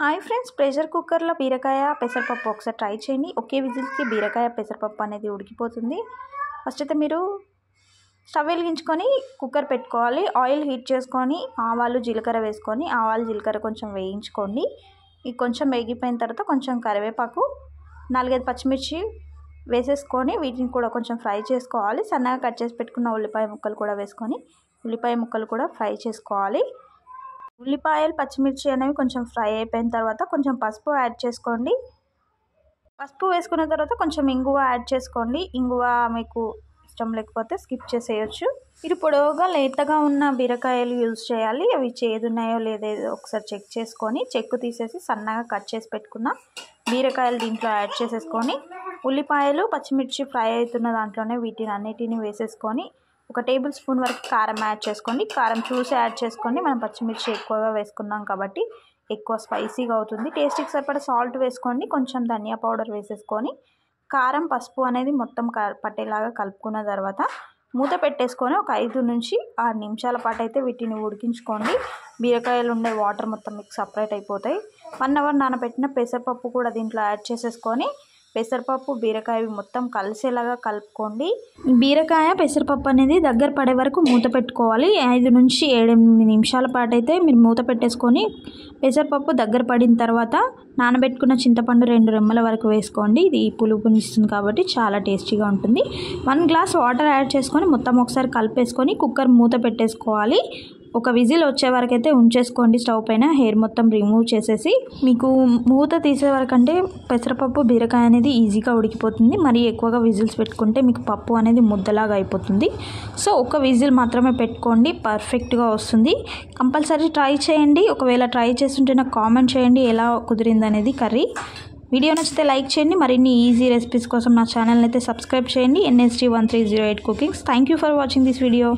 hi friends pressure కుక్కర్లో బీరకాయ పెసరపప్పు ఒకసారి ట్రై చేయండి ఒకే విజిల్స్కి బీరకాయ పెసరపప్పు అనేది ఉడికిపోతుంది ఫస్ట్ అయితే మీరు స్టవ్ వెలిగించుకొని కుక్కర్ పెట్టుకోవాలి ఆయిల్ హీట్ చేసుకొని ఆవాలు జీలకర్ర వేసుకొని ఆవాలు జీలకర్ర కొంచెం వేయించుకోండి ఇది కొంచెం వేగిపోయిన తర్వాత కొంచెం కరివేపాకు నాలుగైదు పచ్చిమిర్చి వేసేసుకొని వీటిని కూడా కొంచెం ఫ్రై చేసుకోవాలి సన్నగా కట్ చేసి పెట్టుకున్న ఉల్లిపాయ ముక్కలు కూడా వేసుకొని ఉల్లిపాయ ముక్కలు కూడా ఫ్రై చేసుకోవాలి ఉల్లిపాయలు పచ్చిమిర్చి అనేవి కొంచెం ఫ్రై అయిపోయిన తర్వాత కొంచెం పసుపు యాడ్ చేసుకోండి పసుపు వేసుకున్న తర్వాత కొంచెం ఇంగువ యాడ్ చేసుకోండి ఇంగువ మీకు ఇష్టం లేకపోతే స్కిప్ చేసేయచ్చు మీరు పొడవుగా లేతగా ఉన్న బీరకాయలు యూజ్ చేయాలి అవి చేదున్నాయో లేదో ఒకసారి చెక్ చేసుకొని చెక్కు తీసేసి సన్నగా కట్ చేసి పెట్టుకున్న బీరకాయలు దీంట్లో యాడ్ చేసేసుకొని ఉల్లిపాయలు పచ్చిమిర్చి ఫ్రై అవుతున్న దాంట్లోనే వీటిని అన్నిటిని వేసేసుకొని ఒక టేబుల్ స్పూన్ వరకు కారం యాడ్ చేసుకోండి కారం చూసి యాడ్ చేసుకోండి మనం పచ్చిమిర్చి ఎక్కువగా వేసుకున్నాం కాబట్టి ఎక్కువ స్పైసీగా అవుతుంది టేస్ట్కి సరిపడ సాల్ట్ వేసుకోండి కొంచెం ధనియా పౌడర్ వేసేసుకొని కారం పసుపు అనేది మొత్తం పట్టేలాగా కలుపుకున్న తర్వాత మూత పెట్టేసుకొని ఒక ఐదు నుంచి ఆరు నిమిషాల పాటు అయితే వీటిని ఉడికించుకోండి బీరకాయలు ఉండే వాటర్ మొత్తం మీకు సపరేట్ అయిపోతాయి వన్ అవర్ నానబెట్టిన పెసరపప్పు కూడా దీంట్లో యాడ్ చేసేసుకొని పెసరపప్పు బీరకాయ మొత్తం కలిసేలాగా కలుపుకోండి బీరకాయ పెసరపప్పు అనేది దగ్గర పడే వరకు మూత పెట్టుకోవాలి ఐదు నుంచి ఏడెనిమిది నిమిషాల పాటు అయితే మీరు మూత పెట్టేసుకొని పెసరపప్పు దగ్గర పడిన తర్వాత నానబెట్టుకున్న చింతపండు రెండు రెమ్మల వరకు వేసుకోండి ఇది పులుపునిస్తుంది కాబట్టి చాలా టేస్టీగా ఉంటుంది వన్ గ్లాస్ వాటర్ యాడ్ చేసుకొని మొత్తం ఒకసారి కలిపేసుకొని కుక్కర్ మూత పెట్టేసుకోవాలి ఒక విజిల్ వచ్చే వరకైతే ఉంచేసుకోండి స్టవ్ పైన హెయిర్ మొత్తం రిమూవ్ చేసేసి మీకు మూత తీసే వరకంటే పెసరపప్పు బీరకాయ అనేది ఈజీగా ఉడికిపోతుంది మరి ఎక్కువగా విజిల్స్ పెట్టుకుంటే మీకు పప్పు అనేది ముద్దలాగా అయిపోతుంది సో ఒక విజిల్ మాత్రమే పెట్టుకోండి పర్ఫెక్ట్గా వస్తుంది కంపల్సరీ ట్రై చేయండి ఒకవేళ ట్రై చేస్తుంటే నాకు కామెంట్ చేయండి ఎలా కుదిరిందనేది కర్రీ వీడియో నచ్చితే లైక్ చేయండి మరిన్ని ఈజీ రెసిపీస్ కోసం నా ఛానల్ని అయితే సబ్స్క్రైబ్ చేయండి NST one three zero eight cookings thank you for watching this video